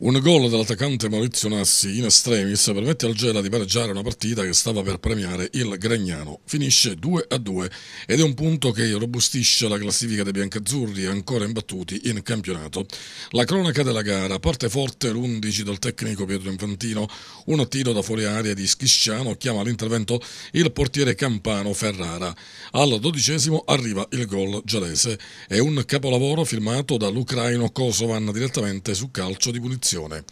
Un gol dell'attaccante Maurizio Nassi in estremis permette al Gela di pareggiare una partita che stava per premiare il Gregnano. Finisce 2 a 2 ed è un punto che robustisce la classifica dei biancazzurri ancora imbattuti in campionato. La cronaca della gara parte forte l'11 del tecnico Pietro Infantino. Un tiro da fuori aria di Schisciano chiama all'intervento il portiere Campano Ferrara. Al dodicesimo arriva il gol gelese. È un capolavoro firmato dall'ucraino Kosovan direttamente su calcio di punizione situazione.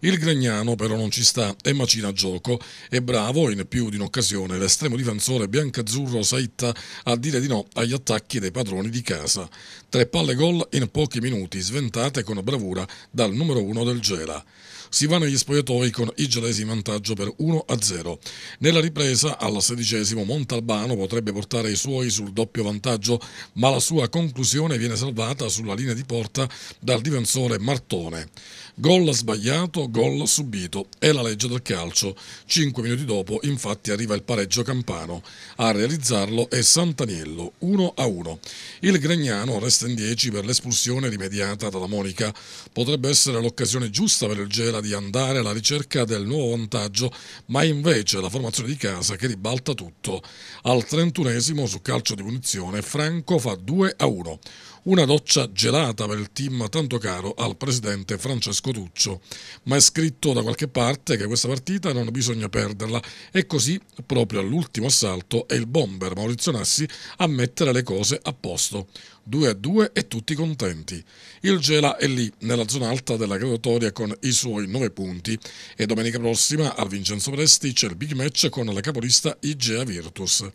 Il Gregnano però non ci sta e macina gioco. È bravo in più di un'occasione l'estremo difensore biancazzurro Saitta a dire di no agli attacchi dei padroni di casa. Tre palle gol in pochi minuti, sventate con bravura dal numero uno del Gela. Si va negli spogliatoi con i gelesi in vantaggio per 1-0. Nella ripresa, al sedicesimo, Montalbano potrebbe portare i suoi sul doppio vantaggio, ma la sua conclusione viene salvata sulla linea di porta dal difensore Martone. Gol sbagliato, gol subito. È la legge del calcio. Cinque minuti dopo, infatti, arriva il pareggio campano. A realizzarlo è Santaniello, 1-1. Il Gregnano resta in 10 per l'espulsione rimediata dalla Monica. Potrebbe essere l'occasione giusta per il Gela di andare alla ricerca del nuovo vantaggio, ma invece la formazione di casa che ribalta tutto. Al 31 esimo su calcio di punizione, Franco fa 2-1. Una doccia gelata per il team tanto caro al presidente Francesco Scotuccio, ma è scritto da qualche parte che questa partita non bisogna perderla e così proprio all'ultimo assalto è il bomber Maurizio Nassi a mettere le cose a posto. 2 a 2 e tutti contenti. Il Gela è lì, nella zona alta della graduatoria con i suoi 9 punti e domenica prossima al Vincenzo Presti c'è il big match con la capolista Igea Virtus.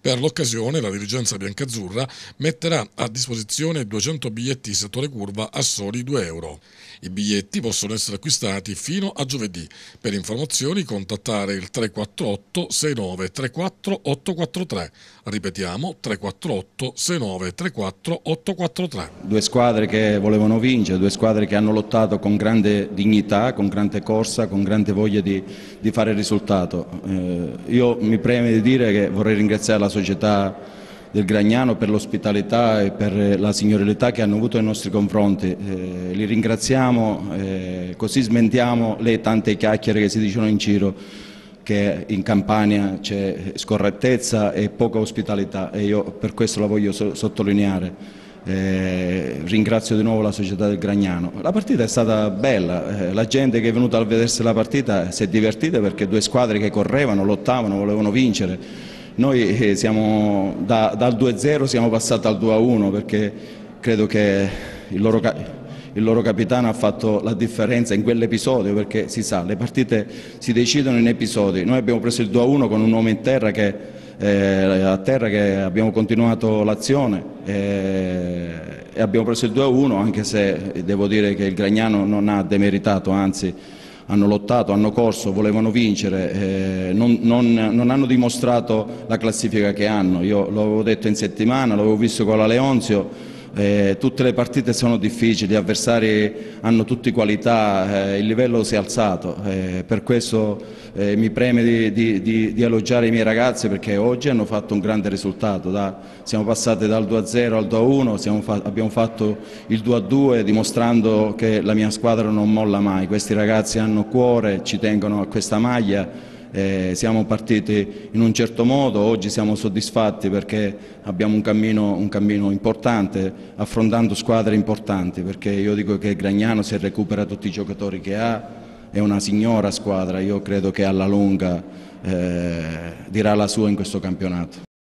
Per l'occasione la dirigenza biancazzurra metterà a disposizione 200 biglietti settore curva a soli 2 euro. I biglietti possono essere acquistati fino a giovedì. Per informazioni contattare il 348 69 34 843. Ripetiamo 348 69 34 8 4 3 Due squadre che volevano vincere, due squadre che hanno lottato con grande dignità, con grande corsa, con grande voglia di, di fare il risultato. Eh, io mi preme di dire che vorrei ringraziare la società del Gragnano per l'ospitalità e per la signorilità che hanno avuto nei nostri confronti. Eh, li ringraziamo, eh, così smentiamo le tante chiacchiere che si dicono in giro che in Campania c'è scorrettezza e poca ospitalità e io per questo la voglio so sottolineare. Eh, ringrazio di nuovo la società del Gragnano. La partita è stata bella, eh, la gente che è venuta a vedersi la partita si è divertita perché due squadre che correvano, lottavano, volevano vincere. Noi eh, siamo da, dal 2-0 siamo passati al 2-1 perché credo che il loro il loro capitano ha fatto la differenza in quell'episodio perché si sa, le partite si decidono in episodi. Noi abbiamo preso il 2-1 con un uomo in terra che, eh, a terra che abbiamo continuato l'azione eh, e abbiamo preso il 2-1 anche se devo dire che il Gragnano non ha demeritato, anzi hanno lottato, hanno corso, volevano vincere, eh, non, non, non, hanno dimostrato la classifica che hanno. Io l'avevo detto in settimana, l'avevo visto con la Leonzio eh, tutte le partite sono difficili, gli avversari hanno tutte qualità, eh, il livello si è alzato, eh, per questo eh, mi preme di, di, di, di, elogiare i miei ragazzi perché oggi hanno fatto un grande risultato, da, siamo passati dal 2-0 al 2-1, fa, abbiamo fatto il 2-2 dimostrando che la mia squadra non molla mai, questi ragazzi hanno cuore, ci tengono a questa maglia eh, siamo partiti in un certo modo, oggi siamo soddisfatti perché abbiamo un cammino, un cammino, importante affrontando squadre importanti perché io dico che Gragnano se recupera tutti i giocatori che ha è una signora squadra, io credo che alla lunga eh, dirà la sua in questo campionato.